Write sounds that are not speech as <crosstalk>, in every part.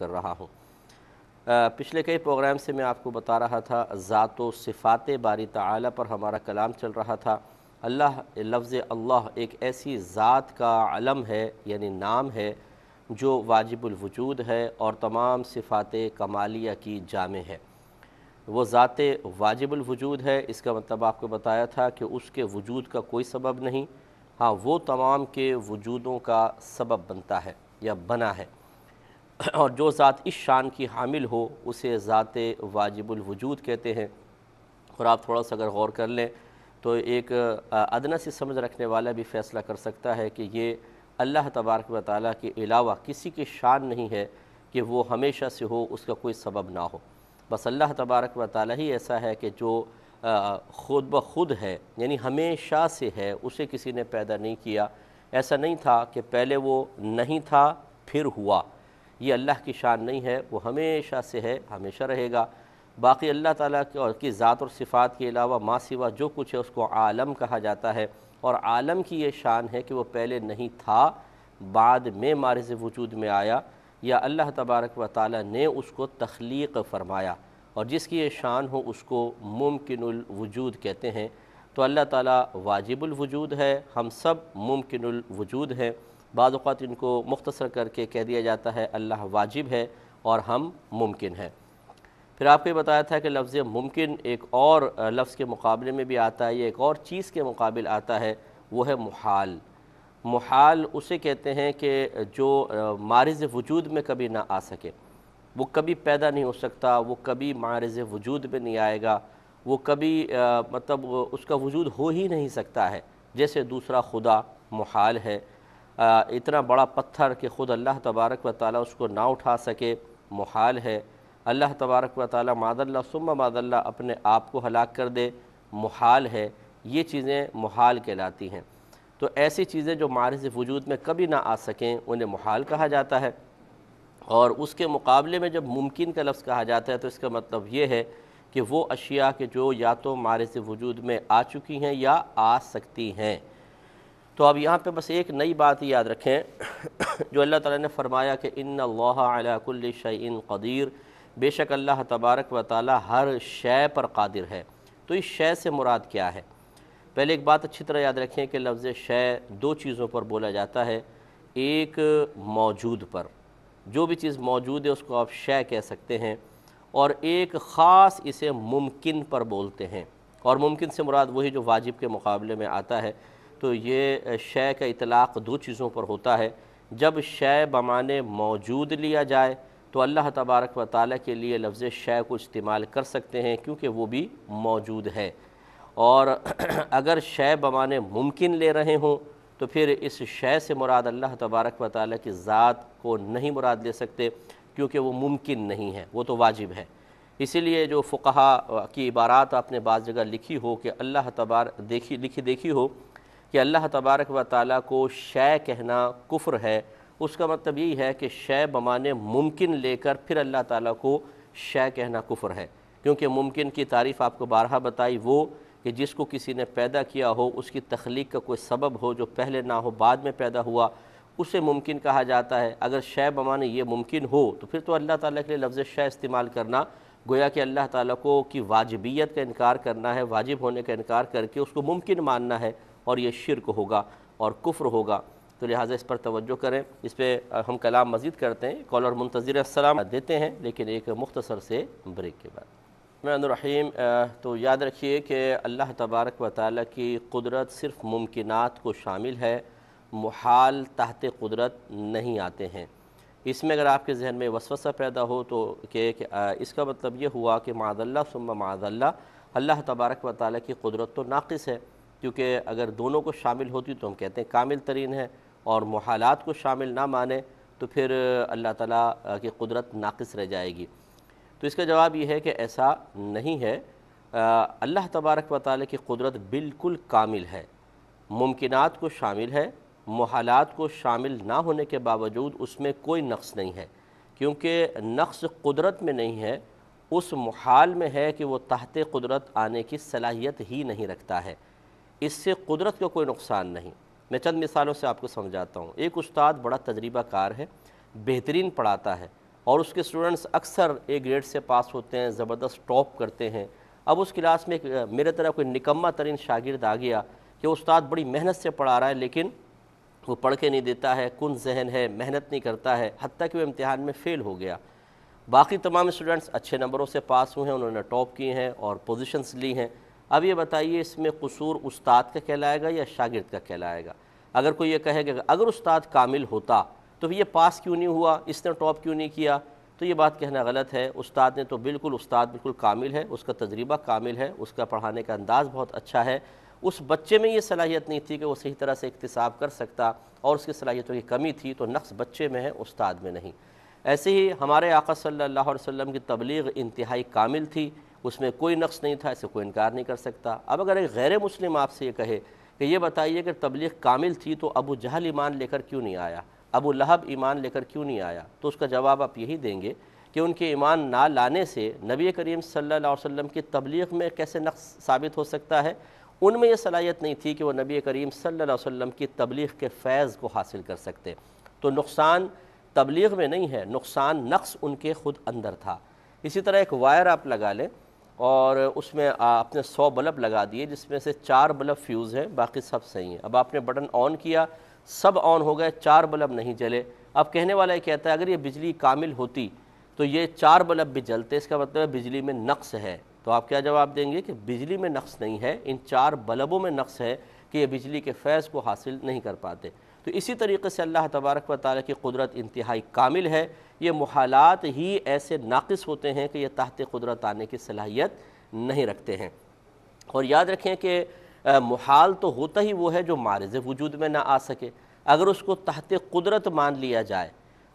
कर रहा हूँ पिछले कई प्रोग्राम से मैं आपको बता रहा था ज़ात सिफ़ात बारी तला पर हमारा कलाम चल रहा था अल्लाह लफ्ज़ अल्लाह एक ऐसी ज़ात का अलम है यानी नाम है जो वाजिबुलवजूद है और तमाम सिफ़ात कमालिया की जाम है वो ज़ात वाजिबुलवजूद है इसका मतलब आपको बताया था कि उसके वजूद का कोई सबब नहीं हाँ वो तमाम के वजूदों का सबब बनता है या बना है और जो ज़ात इस शान की हामिल हो उसे ज़ात वाजिबुलवजूद कहते हैं और आप थोड़ा सा अगर गौर कर लें तो एक अदना से समझ रखने वाला भी फ़ैसला कर सकता है कि ये अल्लाह तबारक व ताली के अलावा किसी की शान नहीं है कि वो हमेशा से हो उसका कोई सबब ना हो बस अल्लाह तबारक व ही ऐसा है कि जो ख़ुद ब खुद है यानी हमेशा से है उसे किसी ने पैदा नहीं किया ऐसा नहीं था कि पहले वो नहीं था फिर हुआ ये अल्लाह की शान नहीं है वो हमेशा से है हमेशा रहेगा बाकी अल्लाह ताला के और की ज़ात और सिफ़ात के अलावा माँ सिवा जो कुछ है उसको आलम कहा जाता है और आलम की ये शान है कि वो पहले नहीं था बाद में मारज वजूद में आया या अल्लाह तबारक व ताली ने उसको तख्लीक फ़रमाया और जिसकी ये शान हो उसको मुमकिन वजूद कहते हैं तो अल्लाह ताला वाजिबुल वजूद है हम सब मुमकिन वजूद हैं बाज़ात इनको मुख्तसर करके कह दिया जाता है अल्लाह वाजिब है और हम मुमकिन है फिर आपको बताया था कि लफ्ज़ मुमकिन एक और लफ्ज़ के मुकाबले में भी आता है ये एक और चीज़ के मुकाबल आता है वो है महाल महाल उसे कहते हैं कि जो मारज वजूद में कभी ना आ सके वो कभी पैदा नहीं हो सकता वो कभी मारज वजूद में नहीं आएगा वो कभी आ, मतलब उसका वजूद हो ही नहीं सकता है जैसे दूसरा खुदा महाल है इतना बड़ा पत्थर कि ख़ुद अल्लाह तबारक व ताली उसको ना उठा सके मुहाल है अल्लाह तबारक व ताली मादल्ला सुम मादल्ला अपने आप को हलाक कर दे मुहाल है ये चीज़ें मुहाल कहलाती हैं तो ऐसी चीज़ें जो मारज वजूद में कभी ना आ सकें उन्हें मुहाल कहा जाता है और उसके मुकाबले में जब मुमकिन का लफ्ज़ कहा जाता है तो इसका मतलब ये है कि वो अशिया के जो या तो मारज वजूद में आ चुकी हैं या आ सकती हैं तो अब यहाँ पे बस एक नई बात याद रखें <coughs> जो अल्लाह ताला ने फरमाया कि इन अल्लाकुल्ल शैन कदीर बेशक अल्लाह तबारक व ताली हर शय पर कादिर है तो इस शय से मुराद क्या है पहले एक बात अच्छी तरह याद रखें कि लफ्ज़ शय दो चीज़ों पर बोला जाता है एक मौजूद पर जो भी चीज़ मौजूद है उसको आप शय कह सकते हैं और एक ख़ास इसे मुमकिन पर बोलते हैं और मुमकिन से मुराद वही जो वाजिब के मुकाबले में आता है तो ये शय का इतलाक़ दो चीज़ों पर होता है जब शय बमान मौजूद लिया जाए तो अल्लाह तबारक व ताल के लिए लफ्ज़ शय को इस्तेमाल कर सकते हैं क्योंकि वो भी मौजूद है और <clears throat> अगर शय बमान मुमकिन ले रहे हों तो फिर इस शय से मुराद अल्लाह तबारक व ताली की ज़ात को नहीं मुराद ले सकते क्योंकि वो मुमकिन नहीं है वो तो वाजिब है इसीलिए जो फ़ुकहा की इबारात आपने बाज़ जगह लिखी हो कि अल्लाह तबार देखी लिखी देखी हो कि अल्लाह तबारक व ताली को शय कहना कुफ्र है उसका मतलब यही है कि शय बमाने मुमकिन लेकर फिर अल्लाह ताली को शय कहना कुफ्र है क्योंकि मुमकिन की तारीफ़ आपको बारहा बताई वो कि जिसको किसी ने पैदा किया हो उसकी तख्लीक का कोई सबब हो जो पहले ना हो बाद में पैदा हुआ उसे मुमकिन कहा जाता है अगर शय बमान ये मुमकिन हो तो फिर तो अल्लाह ताली के लिए लफ्ज़ शय इस्तेमाल करना गोया कि अल्लाह ताली को की वाजबियत का इनकार करना है वाजिब होने का इनकार करके उसको मुमकिन मानना है और ये शिरक होगा और कुफ्र होगा तो लिहाजा इस पर तवज्जो करें इस पर हम कलाम मजीद करते हैं कॉल और मुंतज़र सलाम देते हैं लेकिन एक मुख्तसर से ब्रेक के बाद मैं रहीम तो याद रखिए कि अल्लाह तबारक व ताली की कुदरत सिर्फ मुमकिन को शामिल है महाल तहत कुदरत नहीं आते हैं इसमें अगर आपके जहन में वसवसा पैदा हो तो के, के इसका मतलब ये हुआ कि माजल्ला सुम माजल्ला अल्लाह तबारक व ताली की कुदरत तो नाक़ है क्योंकि अगर दोनों को शामिल होती तो हम कहते हैं कामिल तरीन है और महालात को शामिल ना माने तो फिर अल्लाह ताला की कुदरत नाकस रह जाएगी तो इसका जवाब यह है कि ऐसा नहीं है अल्लाह तबारक व ताल की कुदरत बिल्कुल कामिल है मुमकिन को शामिल है महालात को शामिल ना होने के बावजूद उसमें कोई नक्स नहीं है क्योंकि नक्स कुदरत में नहीं है उस महाल में है कि वो तहत कुदरत आने की सलाहियत ही नहीं रखता है इससे कुदरत का कोई नुकसान नहीं मैं चंद मिसालों से आपको समझाता हूँ एक उस्ताद बड़ा तजर्बा कार है बेहतरीन पढ़ाता है और उसके स्टूडेंट्स अक्सर ए ग्रेड से पास होते हैं ज़बरदस्त टॉप करते हैं अब उस क्लास में मेरे तरह कोई निकम्मा तरीन शागिर्द आ गया कि उस्ताद बड़ी मेहनत से पढ़ा रहा है लेकिन वो पढ़ के नहीं देता है कन जहन है मेहनत नहीं करता है हती कि वो इम्तहान में फ़ेल हो गया बाकी तमाम स्टूडेंट्स अच्छे नंबरों से पास हुए हैं उन्होंने टॉप किए हैं और पोजीशंस ली हैं अब ये बताइए इसमें कसूर उस्ताद का कहलाएगा या शागिर्द का कहलाएगा अगर कोई ये कहेगा अगर उस्ताद कामिल होता तो ये पास क्यों नहीं हुआ इसने टॉप क्यों नहीं किया तो ये बात कहना गलत है उस्ताद ने तो बिल्कुल उस्ताद बिल्कुल कामिल है उसका तजर्बा कामिल है उसका पढ़ाने का अंदाज़ बहुत अच्छा है उस बच्चे में ये सलाहियत नहीं थी कि वो सही तरह से इकतसाब कर सकता और उसकी सलाहियतों की कमी थी तो नक्स बच्चे में है उस्ताद में नहीं ऐसे ही हमारे आका सल्लल्लाहु अलैहि वसल्लम की तबलीग इंतहाई कामिल थी उसमें कोई नक्श नहीं था इसे कोई इनकार नहीं कर सकता अब अगर एक गैर मुस्लिम आपसे ये कहे कि ये बताइए कि तबलीग कामिल थी तो अबू जहल ईमान लेकर क्यों नहीं आया अबू लहब ईमान लेकर क्यों नहीं आया तो उसका जवाब आप यही देंगे कि उनके ईमान ना लाने से नबी करीम सल्लल्लाहु अलैहि वसल्लम की तबलीग में कैसे नक्श साबित हो सकता है उनमें यह सलाहियत नहीं थी कि वो नबी करीम सल्लल्लाहु अलैहि वसल्लम की तबलीग के फैज़ को हासिल कर सकते तो नुकसान तबलीग में नहीं है नुकसान नक्श उनके ख़ुद अंदर था इसी तरह एक वायर आप लगा लें और उसमें आपने सौ बल्ब लगा दिए जिसमें से चार बल्ब फ्यूज़ हैं बाकी सब सही हैं अब आपने बटन ऑन किया सब ऑन हो गए चार बल्ब नहीं जले अब कहने वाला ये कहता है अगर ये बिजली कामिल होती तो ये चार बल्ब भी जलते इसका मतलब है बिजली में नक्स है तो आप क्या जवाब देंगे कि बिजली में नक्स नहीं है इन चार बल्बों में नक्स है कि ये बिजली के फैज़ को हासिल नहीं कर पाते तो इसी तरीके से अल्लाह तबारक व ताली की कुदरत इंतहाई कामिल है ये मुहालात ही ऐसे नाकस होते हैं कि ये तहत कुदरत आने की सलाहियत नहीं रखते हैं और याद रखें कि महाल तो होता ही वो है जो मारज वजूद में ना आ सके अगर उसको तहत कुदरत मान लिया जाए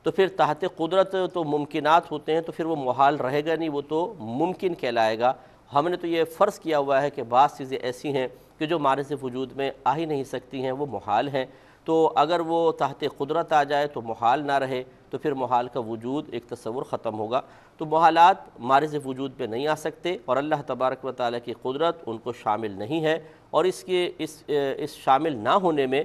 तो फिर तहत कुदरत तो मुमकिन होते हैं तो फिर वो महाल रहेगा नहीं वो तो मुमकिन कहलाएगा हमने तो ये फ़र्ज़ किया हुआ है कि बाज़ चीज़ें ऐसी हैं कि जो मारज वजूद में आ ही नहीं सकती हैं वो मुहाल हैं तो अगर वो तहत कुदरत आ जाए तो महाल ना रहे तो फिर महाल का वजूद एक तस्वुर ख़त्म होगा तो महालात मारज वजूद पर नहीं आ सकते और अल्लाह तबारक व ताली की कुदरत उनको शामिल नहीं है और इसके इस इस शामिल ना होने में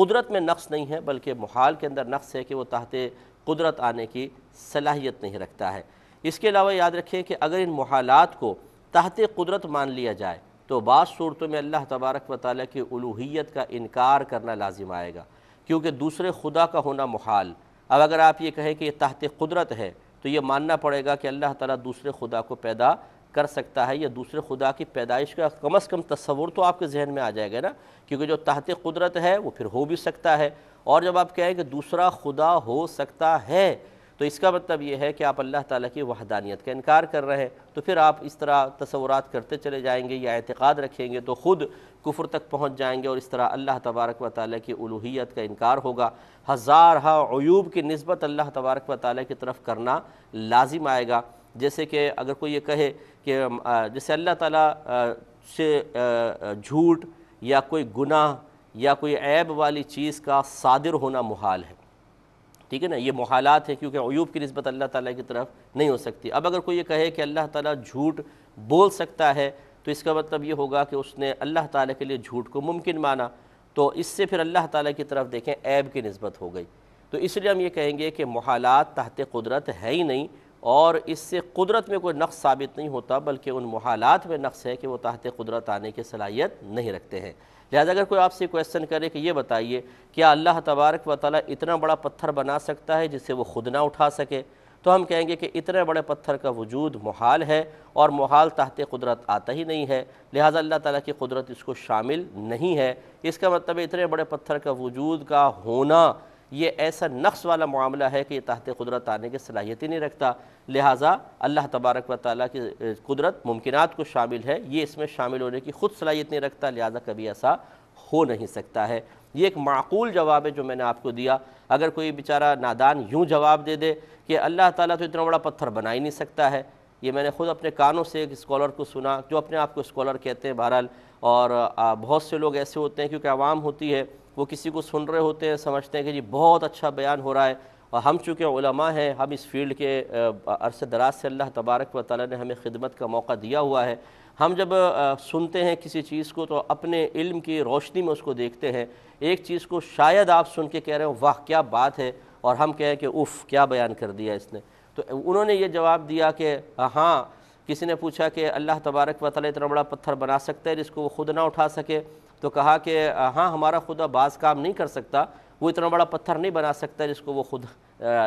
कुदरत में नक्स नहीं है बल्कि महाल के अंदर नक्स है कि वह तहत कुदरत आने की सलाहियत नहीं रखता है इसके अलावा याद रखें कि अगर इन महालात को तहत कुदरत मान लिया जाए तो बाद सूरतों में अल्लाह तबारक व ताली की उलूहीत का इनकार करना लाजिम आएगा क्योंकि दूसरे खुदा का होना मुहाल अब अगर आप ये कहें कि ये तहत कुदरत है तो ये मानना पड़ेगा कि अल्लाह ताली दूसरे खुदा को पैदा कर सकता है या दूसरे खुदा की पैदाइश का कम अज़ कम तस्वुर तो आपके जहन में आ जाएगा ना क्योंकि जो तहत कुदरत है वो फिर हो भी सकता है और जब आप कहें कि दूसरा खुदा हो सकता है तो इसका मतलब ये है कि आप अल्लाह ताला की वहदानियत का इनकार कर रहे हैं तो फिर आप इस तरह तस्वुरात करते चले जाएंगे या एतक़ाद रखेंगे तो ख़ुद कुफर तक पहुँच जाएंगे और इस तरह अल्लाह तबारक व ताली की उलूहियत का इनकार होगा हज़ार यूब की नस्बत अल्लाह तबारक व ताली की तरफ करना लाजिम आएगा जैसे कि अगर कोई ये कहे कि जैसे अल्लाह ताला से झूठ या कोई गुनाह या कोई ऐब वाली चीज़ का सादिर होना मुहाल है ठीक है ना ये मोहालात है क्योंकि अयूब की नस्बत अल्लाह ताला की तरफ नहीं हो सकती अब अगर कोई ये कहे कि अल्लाह ताला झूठ बोल सकता है तो इसका मतलब ये होगा कि उसने अल्लाह ताला के लिए झूठ को मुमकिन माना तो इससे फिर अल्लाह ताला की तरफ देखें ऐब की नस्बत हो गई तो इसलिए हम ये कहेंगे कि मोहालात तहत कुदरत है ही नहीं और इससे कुदरत में कोई नक्स साबित नहीं होता बल्कि उन महालात में नक्स है कि वो तहत कुदरत आने की सलाहियत नहीं रखते हैं लिहाजा अगर कोई आपसे क्वेश्चन करे कि ये बताइए क्या अल्लाह तबारक व ताली इतना बड़ा पत्थर बना सकता है जिससे वो खुद ना उठा सके तो हम कहेंगे कि इतने बड़े पत्थर का वजूद महाल है और महाल तहत कुदरत आता ही नहीं है लिहाजा अल्लाह ताली की कुदरत इसको शामिल नहीं है इसका मतलब इतने बड़े पत्थर का वजूद का होना ये ऐसा नक्श वाला मामला है कि यह तहत कुदरत आने की सलाहियत ही नहीं रखता लिहाजा अल्लाह तबारक व ताली की कुदरत मुमकिन को शामिल है ये इसमें शामिल होने की खुद सलाहियत नहीं रखता लिहाजा कभी ऐसा हो नहीं सकता है ये एक माकूल जवाब है जो मैंने आपको दिया अगर कोई बेचारा नादान यूँ जवाब दे दे कि अल्लाह ताली तो इतना बड़ा पत्थर बना ही नहीं सकता है ये मैंने खुद अपने कानों से एक स्कॉलर को सुना जो अपने आप को स्कॉलर कहते हैं बहरहाल और बहुत से लोग ऐसे होते हैं क्योंकि आवाम होती है वो किसी को सुन रहे होते हैं समझते हैं कि जी बहुत अच्छा बयान हो रहा है और हम चूँकि उलमा हैं हम इस फील्ड के अरसे दराज से अल्लाह तबारक व ताली ने हमें खिदमत का मौका दिया हुआ है हम जब सुनते हैं किसी चीज़ को तो अपने इल्म की रोशनी में उसको देखते हैं एक चीज़ को शायद आप सुन के कह रहे हो वाह क्या बात है और हम कहें कि उफ़ क्या बयान कर दिया इसने तो उन्होंने ये जवाब दिया कि हाँ किसी ने पूछा कि अल्लाह तबारक व ताली इतना बड़ा पत्थर बना सकता है जिसको वो खुद ना उठा सके तो कहा कि हाँ हमारा खुदा बाज़ काम नहीं कर सकता वो इतना बड़ा पत्थर नहीं बना सकता जिसको वो खुद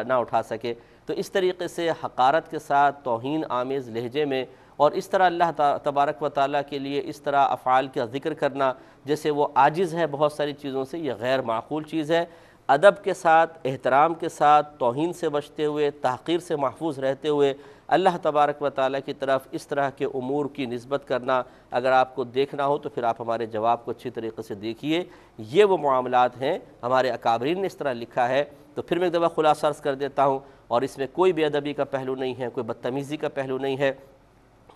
ना उठा सके तो इस तरीके से हकारत के साथ तोहन आमेज़ लहजे में और इस तरह अल्लाह तबारक व ताल के लिए इस तरह अफ़ाल का जिक्र करना जैसे वो आजिज़ है बहुत सारी चीज़ों से यह गैर माकूल चीज़ है अदब के साथ एहतराम के साथ तोहन से बचते हुए तहकीर से महफूज रहते हुए अल्लाह तबारक व ताली की तरफ इस तरह के अमूर की नस्बत करना अगर आपको देखना हो तो फिर आप हमारे जवाब को अच्छी तरीके से देखिए ये वो मामलात हैं हमारे अकाबरीन ने इस तरह लिखा है तो फिर मैं एक दफ़ा खुलासा अर्ज कर देता हूँ और इसमें कोई बेअदबी का पहलू नहीं है कोई बदतमीज़ी का पहलू नहीं है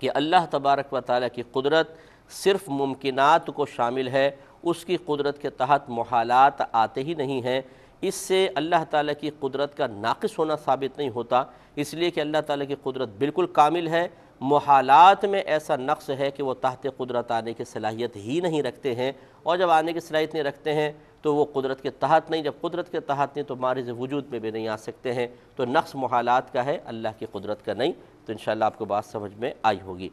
कि अल्लाह तबारक व ताली की कुदरत सिर्फ़ मुमकिन को शामिल है उसकी कुदरत के तहत महालत आते ही नहीं हैं इससे अल्लाह ताला की कुदरत का नाकस होना साबित नहीं होता इसलिए कि अल्लाह ताला की कुदरत बिल्कुल कामिल है मुहालात में ऐसा नक्श है कि वो तहत कुदरत आने की सलाहियत ही नहीं रखते हैं और जब आने की सलाहियत नहीं रखते हैं तो वो कुदरत के तहत नहीं जब कुदरत के तहत नहीं तो मारज वजूद में भी नहीं आ सकते हैं तो नक्श मुहालात का है अल्लाह की कुदरत का नहीं तो इन आपको बात समझ में आई होगी